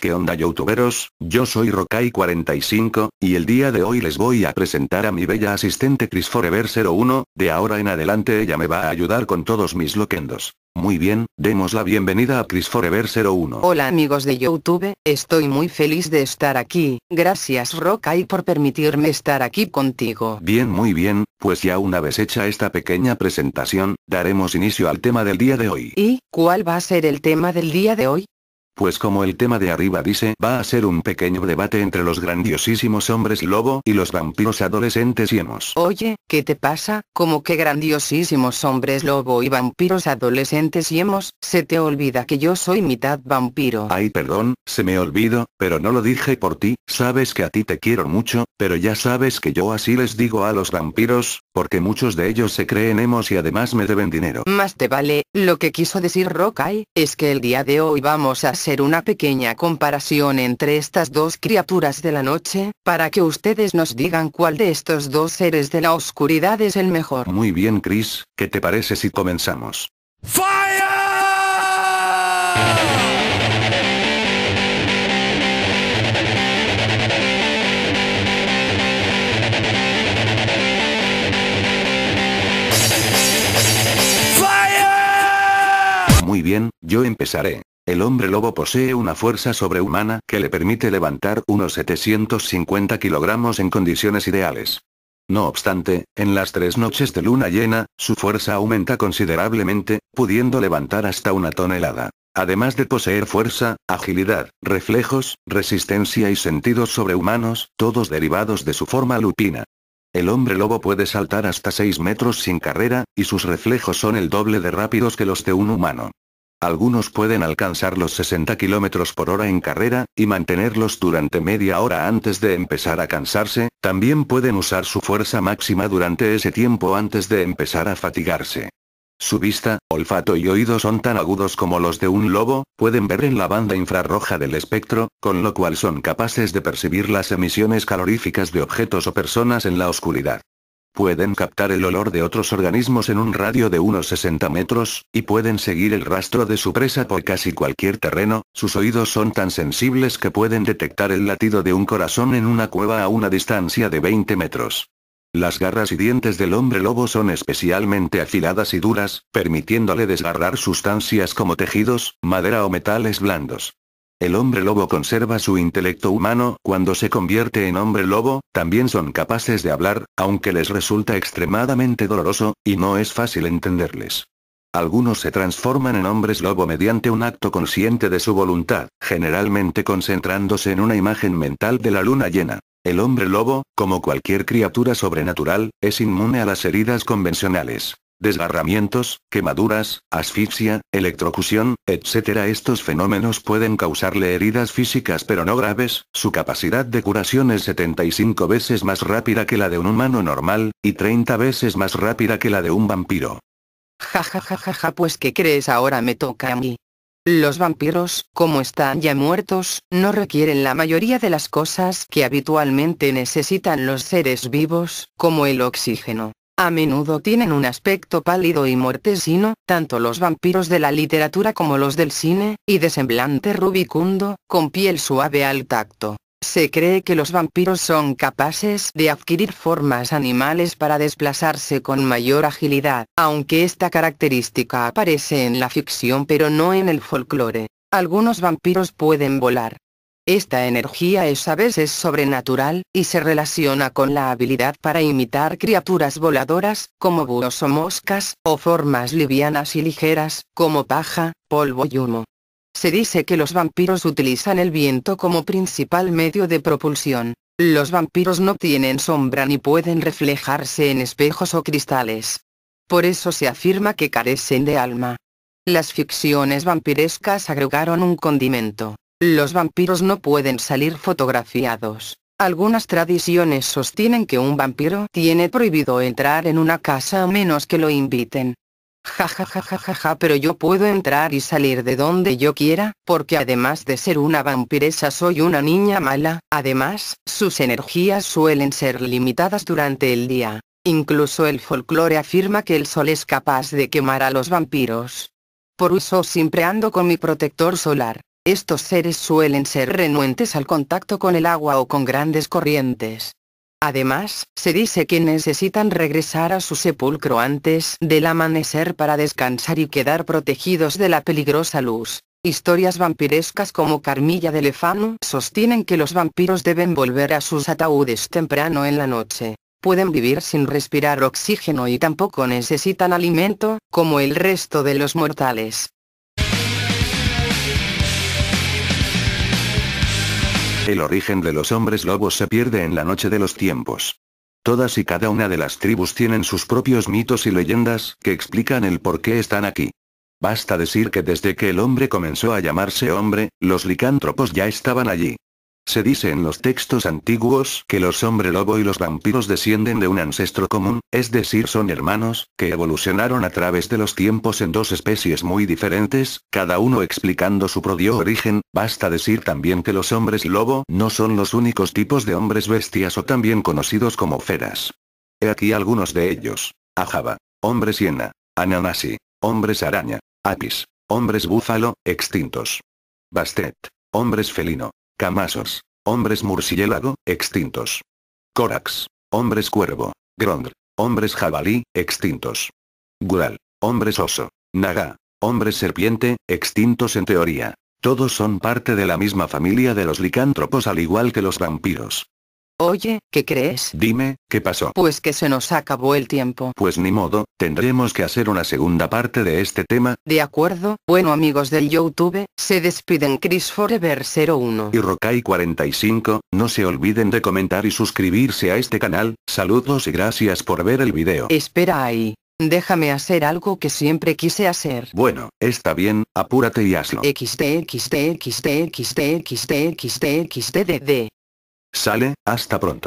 ¿Qué onda youtuberos? Yo soy Rokai45, y el día de hoy les voy a presentar a mi bella asistente Chris Forever 01, de ahora en adelante ella me va a ayudar con todos mis loquendos. Muy bien, demos la bienvenida a Chris Forever 01. Hola amigos de YouTube, estoy muy feliz de estar aquí, gracias Rokai por permitirme estar aquí contigo. Bien muy bien, pues ya una vez hecha esta pequeña presentación, daremos inicio al tema del día de hoy. ¿Y, cuál va a ser el tema del día de hoy? Pues como el tema de arriba dice, va a ser un pequeño debate entre los grandiosísimos hombres lobo y los vampiros adolescentes y hemos. Oye, ¿qué te pasa? Como que grandiosísimos hombres lobo y vampiros adolescentes y hemos, se te olvida que yo soy mitad vampiro. Ay perdón, se me olvido, pero no lo dije por ti, sabes que a ti te quiero mucho, pero ya sabes que yo así les digo a los vampiros, porque muchos de ellos se creen hemos y además me deben dinero. Más te vale, lo que quiso decir Rokai, es que el día de hoy vamos a ser una pequeña comparación entre estas dos criaturas de la noche, para que ustedes nos digan cuál de estos dos seres de la oscuridad es el mejor. Muy bien Chris, ¿qué te parece si comenzamos? ¡Fire! Muy bien, yo empezaré. El hombre lobo posee una fuerza sobrehumana que le permite levantar unos 750 kilogramos en condiciones ideales. No obstante, en las tres noches de luna llena, su fuerza aumenta considerablemente, pudiendo levantar hasta una tonelada. Además de poseer fuerza, agilidad, reflejos, resistencia y sentidos sobrehumanos, todos derivados de su forma lupina. El hombre lobo puede saltar hasta 6 metros sin carrera, y sus reflejos son el doble de rápidos que los de un humano. Algunos pueden alcanzar los 60 km por hora en carrera, y mantenerlos durante media hora antes de empezar a cansarse, también pueden usar su fuerza máxima durante ese tiempo antes de empezar a fatigarse. Su vista, olfato y oído son tan agudos como los de un lobo, pueden ver en la banda infrarroja del espectro, con lo cual son capaces de percibir las emisiones caloríficas de objetos o personas en la oscuridad. Pueden captar el olor de otros organismos en un radio de unos 60 metros, y pueden seguir el rastro de su presa por casi cualquier terreno, sus oídos son tan sensibles que pueden detectar el latido de un corazón en una cueva a una distancia de 20 metros. Las garras y dientes del hombre lobo son especialmente afiladas y duras, permitiéndole desgarrar sustancias como tejidos, madera o metales blandos. El hombre lobo conserva su intelecto humano, cuando se convierte en hombre lobo, también son capaces de hablar, aunque les resulta extremadamente doloroso, y no es fácil entenderles. Algunos se transforman en hombres lobo mediante un acto consciente de su voluntad, generalmente concentrándose en una imagen mental de la luna llena. El hombre lobo, como cualquier criatura sobrenatural, es inmune a las heridas convencionales desgarramientos, quemaduras, asfixia, electrocusión, etc. Estos fenómenos pueden causarle heridas físicas pero no graves, su capacidad de curación es 75 veces más rápida que la de un humano normal, y 30 veces más rápida que la de un vampiro. Ja ja ja ja ja pues ¿qué crees ahora me toca a mí? Los vampiros, como están ya muertos, no requieren la mayoría de las cosas que habitualmente necesitan los seres vivos, como el oxígeno. A menudo tienen un aspecto pálido y mortecino, tanto los vampiros de la literatura como los del cine, y de semblante rubicundo, con piel suave al tacto. Se cree que los vampiros son capaces de adquirir formas animales para desplazarse con mayor agilidad, aunque esta característica aparece en la ficción pero no en el folclore. Algunos vampiros pueden volar, esta energía es a veces sobrenatural, y se relaciona con la habilidad para imitar criaturas voladoras, como búhos o moscas, o formas livianas y ligeras, como paja, polvo y humo. Se dice que los vampiros utilizan el viento como principal medio de propulsión. Los vampiros no tienen sombra ni pueden reflejarse en espejos o cristales. Por eso se afirma que carecen de alma. Las ficciones vampirescas agregaron un condimento. Los vampiros no pueden salir fotografiados. Algunas tradiciones sostienen que un vampiro tiene prohibido entrar en una casa a menos que lo inviten. Ja ja ja ja ja ja pero yo puedo entrar y salir de donde yo quiera, porque además de ser una vampiresa soy una niña mala, además, sus energías suelen ser limitadas durante el día. Incluso el folclore afirma que el sol es capaz de quemar a los vampiros. Por eso siempre ando con mi protector solar. Estos seres suelen ser renuentes al contacto con el agua o con grandes corrientes. Además, se dice que necesitan regresar a su sepulcro antes del amanecer para descansar y quedar protegidos de la peligrosa luz. Historias vampirescas como Carmilla de Lefano sostienen que los vampiros deben volver a sus ataúdes temprano en la noche. Pueden vivir sin respirar oxígeno y tampoco necesitan alimento, como el resto de los mortales. El origen de los hombres lobos se pierde en la noche de los tiempos. Todas y cada una de las tribus tienen sus propios mitos y leyendas que explican el por qué están aquí. Basta decir que desde que el hombre comenzó a llamarse hombre, los licántropos ya estaban allí. Se dice en los textos antiguos que los hombres lobo y los vampiros descienden de un ancestro común, es decir son hermanos, que evolucionaron a través de los tiempos en dos especies muy diferentes, cada uno explicando su prodio origen, basta decir también que los hombres lobo no son los únicos tipos de hombres bestias o también conocidos como feras. He aquí algunos de ellos. Ajaba. Hombre siena. Ananasi. Hombres araña. Apis. Hombres búfalo, extintos. Bastet. Hombres felino. Camasos. Hombres murciélago, extintos. Corax. Hombres cuervo. Grondr. Hombres jabalí, extintos. Gural. Hombres oso. Naga. Hombres serpiente, extintos en teoría. Todos son parte de la misma familia de los licántropos al igual que los vampiros. Oye, ¿qué crees? Dime, ¿qué pasó? Pues que se nos acabó el tiempo. Pues ni modo, tendremos que hacer una segunda parte de este tema. De acuerdo, bueno amigos del YouTube, se despiden Chris Forever 01 y Rokai 45, no se olviden de comentar y suscribirse a este canal, saludos y gracias por ver el video. Espera ahí. Déjame hacer algo que siempre quise hacer. Bueno, está bien, apúrate y hazlo. XD, Sale, hasta pronto.